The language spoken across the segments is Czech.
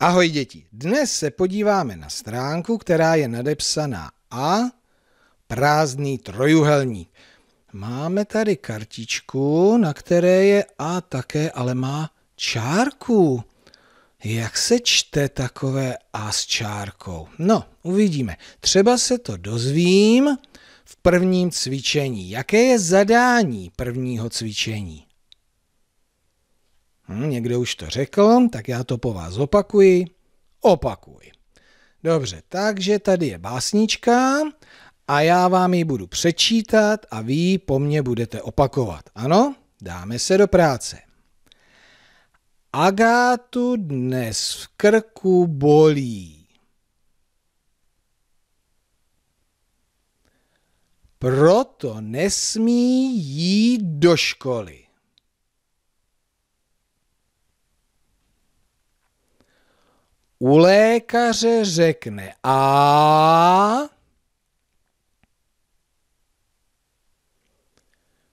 Ahoj děti, dnes se podíváme na stránku, která je nadepsaná A, prázdný trojuhelník. Máme tady kartičku, na které je A také, ale má čárku. Jak se čte takové A s čárkou? No, uvidíme. Třeba se to dozvím v prvním cvičení. Jaké je zadání prvního cvičení? Hm, někdo už to řekl, tak já to po vás opakuji. Opakuji. Dobře, takže tady je básnička a já vám ji budu přečítat a vy ji po mně budete opakovat. Ano? Dáme se do práce. Agátu dnes v krku bolí. Proto nesmí jít do školy. U lékaře řekne A,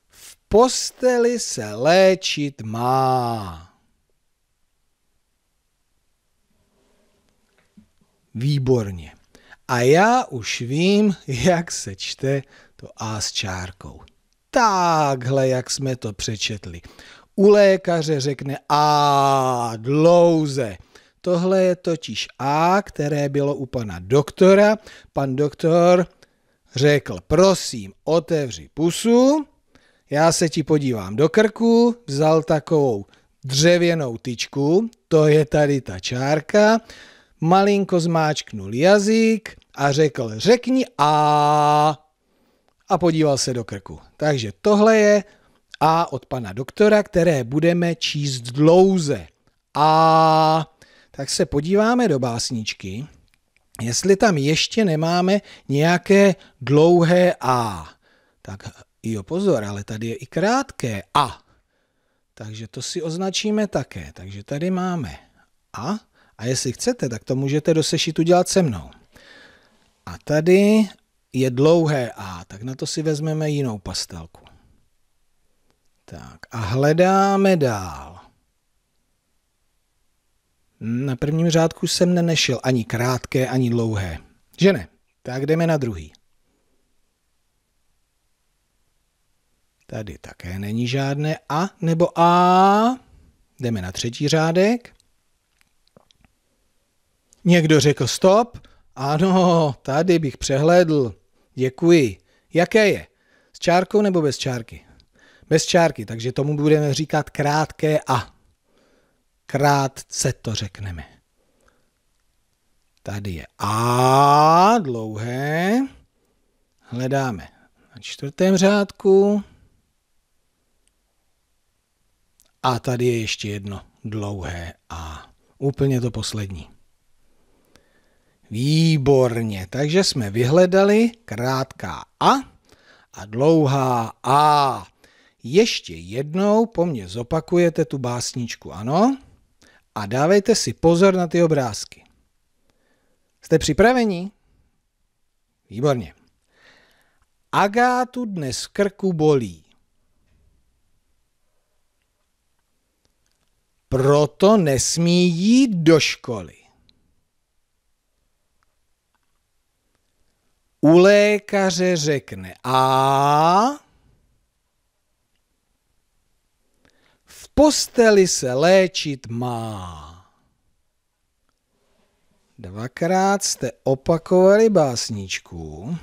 v posteli se léčit má. Výborně. A já už vím, jak se čte to A s čárkou. Takhle, jak jsme to přečetli. U lékaře řekne A dlouze. Tohle je totiž A, které bylo u pana doktora. Pan doktor řekl, prosím, otevři pusu. Já se ti podívám do krku, vzal takovou dřevěnou tyčku, to je tady ta čárka, malinko zmáčknul jazyk a řekl, řekni a a podíval se do krku. Takže tohle je a od pana doktora, které budeme číst dlouze. A tak se podíváme do básničky, jestli tam ještě nemáme nějaké dlouhé A. Tak jo, pozor, ale tady je i krátké A. Takže to si označíme také. Takže tady máme A. A jestli chcete, tak to můžete do sešitu dělat se mnou. A tady je dlouhé A, tak na to si vezmeme jinou pastelku. Tak a hledáme dál. Na prvním řádku jsem nenešel ani krátké, ani dlouhé. Že ne? Tak jdeme na druhý. Tady také není žádné a nebo a. Jdeme na třetí řádek. Někdo řekl stop? Ano, tady bych přehlédl. Děkuji. Jaké je? S čárkou nebo bez čárky? Bez čárky, takže tomu budeme říkat krátké a krátce to řekneme. Tady je A dlouhé, hledáme na čtvrtém řádku a tady je ještě jedno dlouhé A, úplně to poslední. Výborně, takže jsme vyhledali krátká A a dlouhá A. Ještě jednou po mně zopakujete tu básničku, ano? a dávejte si pozor na ty obrázky. Jste připraveni? Výborně. Agátu dnes v krku bolí. Proto nesmí jít do školy. U lékaře řekne a... posteli se léčit má. Dvakrát jste opakovali básničku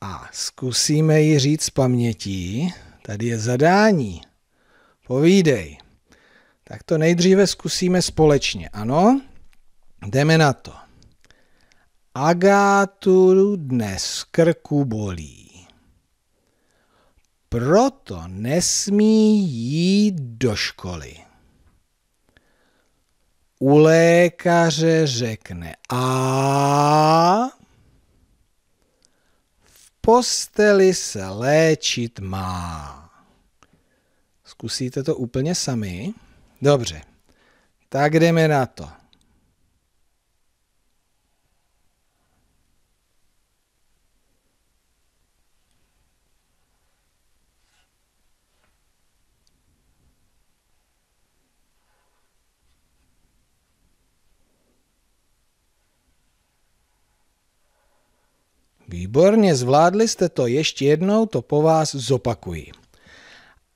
a zkusíme ji říct z pamětí. Tady je zadání. Povídej. Tak to nejdříve zkusíme společně, ano? Jdeme na to. Agátu dnes krku bolí proto nesmí jít do školy. U lékaře řekne a v posteli se léčit má. Zkusíte to úplně sami? Dobře, tak jdeme na to. Výborně, zvládli jste to, ještě jednou to po vás zopakuji.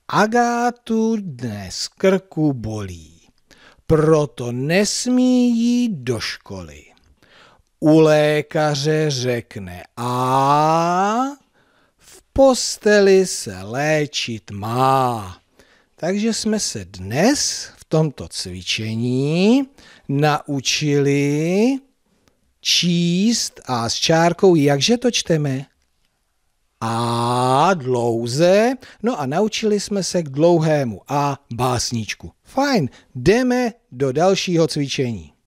Agátu dnes krku bolí, proto nesmí jít do školy. U lékaře řekne a v posteli se léčit má. Takže jsme se dnes v tomto cvičení naučili číst a s čárkou, jakže to čteme? A dlouze. No a naučili jsme se k dlouhému a básničku. Fajn, jdeme do dalšího cvičení.